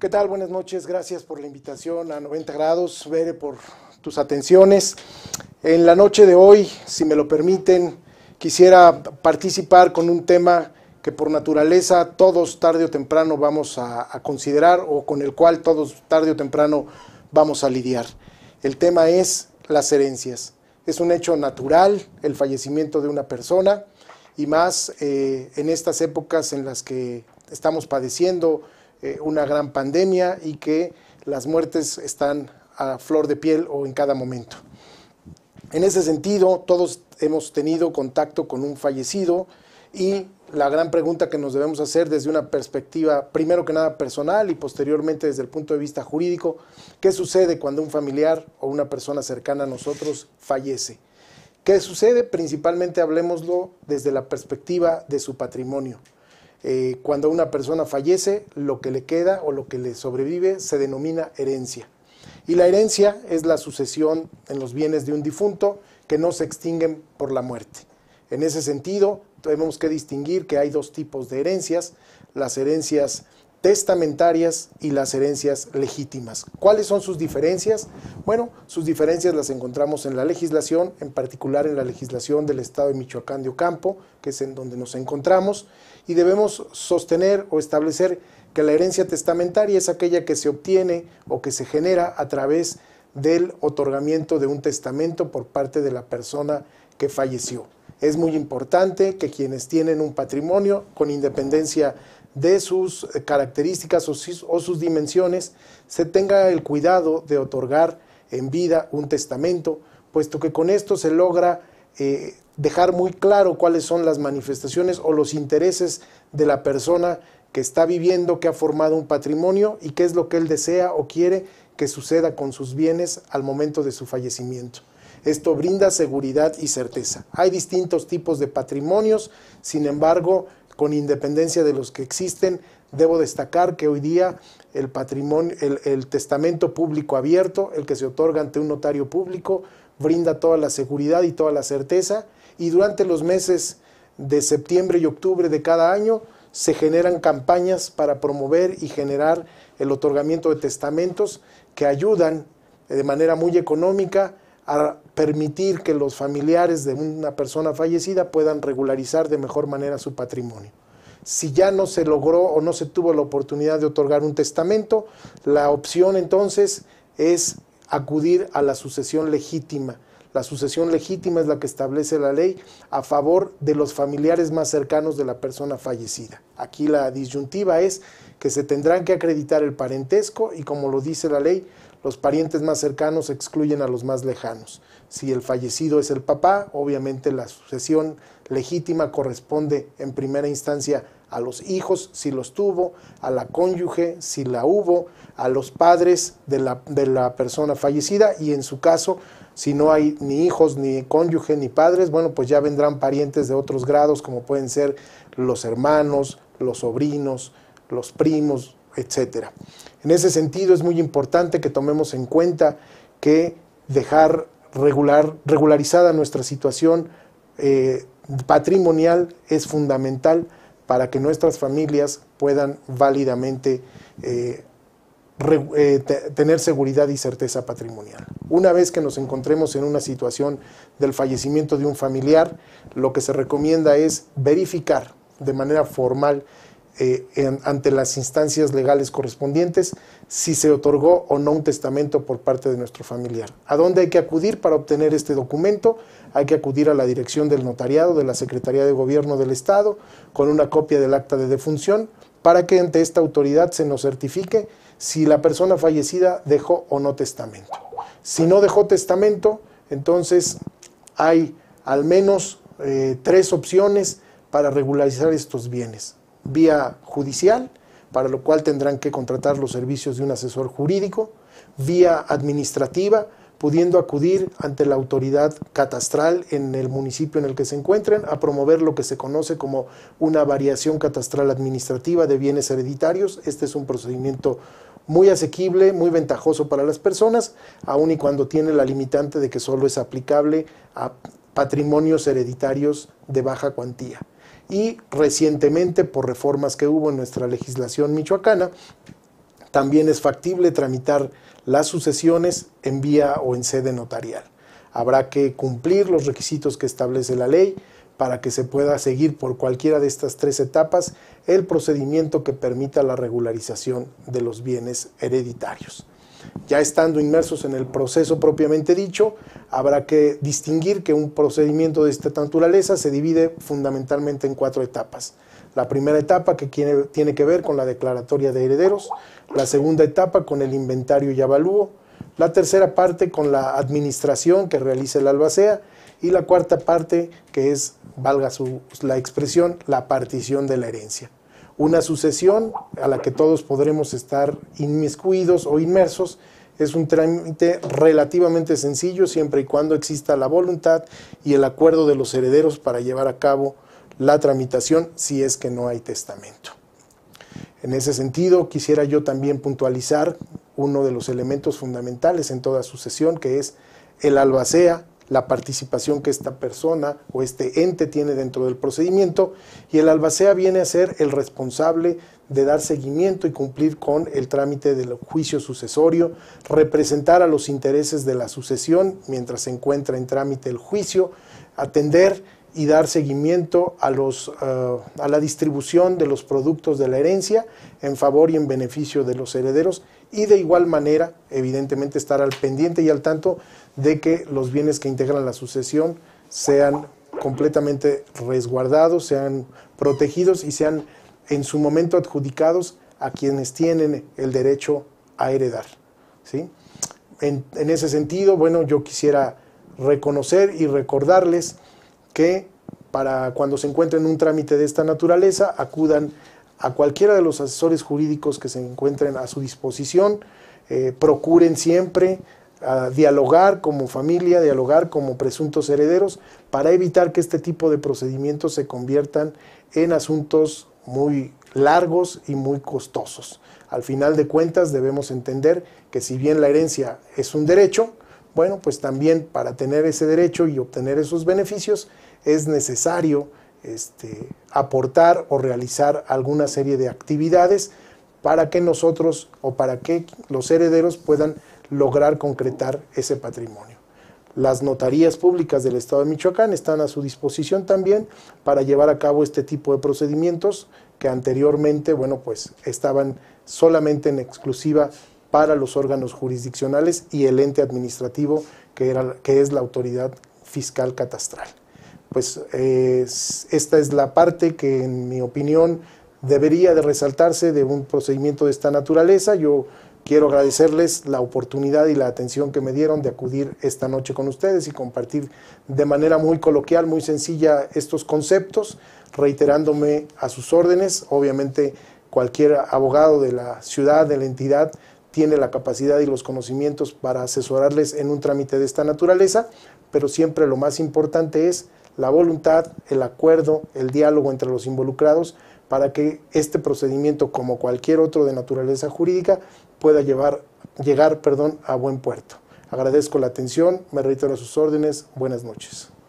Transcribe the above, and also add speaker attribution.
Speaker 1: ¿Qué tal? Buenas noches. Gracias por la invitación a 90 grados. Vere, por tus atenciones. En la noche de hoy, si me lo permiten, quisiera participar con un tema que por naturaleza todos tarde o temprano vamos a, considerar o con el cual todos tarde o temprano vamos a lidiar. El tema es las herencias. Es un hecho natural el fallecimiento de una persona y más eh, en estas épocas en las que estamos padeciendo eh, una gran pandemia y que las muertes están a flor de piel o en cada momento. En ese sentido, todos hemos tenido contacto con un fallecido y la gran pregunta que nos debemos hacer desde una perspectiva, primero que nada personal y posteriormente desde el punto de vista jurídico, ¿qué sucede cuando un familiar o una persona cercana a nosotros fallece? ¿Qué sucede? Principalmente hablemoslo desde la perspectiva de su patrimonio. Eh, cuando una persona fallece, lo que le queda o lo que le sobrevive se denomina herencia. Y la herencia es la sucesión en los bienes de un difunto que no se extinguen por la muerte. En ese sentido, tenemos que distinguir que hay dos tipos de herencias, las herencias testamentarias y las herencias legítimas. ¿Cuáles son sus diferencias? Bueno, sus diferencias las encontramos en la legislación, en particular en la legislación del Estado de Michoacán de Ocampo, que es en donde nos encontramos, y debemos sostener o establecer que la herencia testamentaria es aquella que se obtiene o que se genera a través del otorgamiento de un testamento por parte de la persona que falleció. Es muy importante que quienes tienen un patrimonio, con independencia de sus eh, características o sus, dimensiones, se tenga el cuidado de otorgar en vida un testamento, puesto que con esto se logra eh, dejar muy claro cuáles son las manifestaciones o los intereses de la persona que está viviendo, que ha formado un patrimonio y qué es lo que él desea o quiere que suceda con sus bienes al momento de su fallecimiento. Esto brinda seguridad y certeza. Hay distintos tipos de patrimonios, sin embargo, con independencia de los que existen. Debo destacar que hoy día el el, testamento público abierto, el que se otorga ante un notario público, brinda toda la seguridad y toda la certeza. Y durante los meses de septiembre y octubre de cada año se generan campañas para promover y generar el otorgamiento de testamentos que ayudan de manera muy económica a permitir que los familiares de una persona fallecida puedan regularizar de mejor manera su patrimonio. Si ya no se logró o no se tuvo la oportunidad de otorgar un testamento, la opción entonces es acudir a la sucesión legítima. La sucesión legítima es la que establece la ley a favor de los familiares más cercanos de la persona fallecida. Aquí la disyuntiva es que se tendrán que acreditar el parentesco y como lo dice la ley, los parientes más cercanos excluyen a los más lejanos. Si el fallecido es el papá, obviamente la sucesión legítima corresponde en primera instancia a los hijos, si los tuvo, a la cónyuge, si la hubo, a los padres de la, persona fallecida y en su caso, si no hay ni hijos, ni cónyuge, ni padres, bueno, pues ya vendrán parientes de otros grados como pueden ser los hermanos, los sobrinos, los primos, etcétera. En ese sentido es muy importante que tomemos en cuenta que dejar regularizada nuestra situación eh, patrimonial es fundamental para que nuestras familias puedan válidamente eh, eh, tener seguridad y certeza patrimonial. Una vez que nos encontremos en una situación del fallecimiento de un familiar, lo que se recomienda es verificar de manera formal eh, ante las instancias legales correspondientes si se otorgó o no un testamento por parte de nuestro familiar. ¿A dónde hay que acudir para obtener este documento? Hay que acudir a la dirección del notariado de la Secretaría de Gobierno del Estado con una copia del acta de defunción para que ante esta autoridad se nos certifique si la persona fallecida dejó o no testamento. Si no dejó testamento, entonces hay al menos eh, tres opciones para regularizar estos bienes vía judicial, para lo cual tendrán que contratar los servicios de un asesor jurídico, vía administrativa, pudiendo acudir ante la autoridad catastral en el municipio en el que se encuentren a promover lo que se conoce como una variación catastral administrativa de bienes hereditarios. Este es un procedimiento muy asequible, muy ventajoso para las personas, aun y cuando tiene la limitante de que solo es aplicable a patrimonios hereditarios de baja cuantía y recientemente por reformas que hubo en nuestra legislación michoacana, también es factible tramitar las sucesiones en vía o en sede notarial. Habrá que cumplir los requisitos que establece la ley para que se pueda seguir por cualquiera de estas tres etapas el procedimiento que permita la regularización de los bienes hereditarios. Ya estando inmersos en el proceso propiamente dicho, habrá que distinguir que un procedimiento de esta naturaleza se divide fundamentalmente en cuatro etapas. La primera etapa que tiene que ver con la declaratoria de herederos, la segunda etapa con el inventario y avalúo, la tercera parte con la administración que realiza el albacea y la cuarta parte que es, valga la expresión, la partición de la herencia. Una sucesión a la que todos podremos estar inmiscuidos o inmersos es un trámite relativamente sencillo siempre y cuando exista la voluntad y el acuerdo de los herederos para llevar a cabo la tramitación si es que no hay testamento. En ese sentido, quisiera yo también puntualizar uno de los elementos fundamentales en toda sucesión, que es el albacea la participación que esta persona o este ente tiene dentro del procedimiento y el albacea viene a ser el responsable de dar seguimiento y cumplir con el trámite del juicio sucesorio, representar a los intereses de la sucesión mientras se encuentra en trámite el juicio, atender y dar seguimiento a, los, eh, a la distribución de los productos de la herencia en favor y en beneficio de los herederos y de igual manera, evidentemente, estar al pendiente y al tanto de que los bienes que integran la sucesión sean completamente resguardados, sean protegidos y sean en su momento adjudicados a quienes tienen el derecho a heredar. ¿sí? en ese sentido, bueno, yo quisiera reconocer y recordarles que para cuando se encuentren en un trámite de esta naturaleza acudan a cualquiera de los asesores jurídicos que se encuentren a su disposición, eh, procuren siempre ah, dialogar como familia, dialogar como presuntos herederos, para evitar que este tipo de procedimientos se conviertan en asuntos muy largos y muy costosos. Al final de cuentas debemos entender que si bien la herencia es un derecho, bueno, pues también para tener ese derecho y obtener esos beneficios es necesario este, aportar o realizar alguna serie de actividades para que nosotros o para que los herederos puedan lograr concretar ese patrimonio. Las notarías públicas del Estado de Michoacán están a su disposición también para llevar a cabo este tipo de procedimientos que anteriormente, bueno, pues estaban solamente en exclusiva para los órganos jurisdiccionales y el ente administrativo que, era, que es la autoridad fiscal catastral. Pues esta es la parte que en mi opinión debería de resaltarse de un procedimiento de esta naturaleza. Yo quiero agradecerles la oportunidad y la atención que me dieron de acudir esta noche con ustedes y compartir de manera muy coloquial, muy sencilla estos conceptos, reiterándome a sus órdenes. Obviamente cualquier abogado de la ciudad, de la entidad, tiene la capacidad y los conocimientos para asesorarles en un trámite de esta naturaleza, pero siempre lo más importante es la voluntad, el acuerdo, el diálogo entre los involucrados para que este procedimiento, como cualquier otro de naturaleza jurídica, pueda llevar, llegar perdón, a buen puerto. Agradezco la atención, me reitero sus órdenes, buenas noches.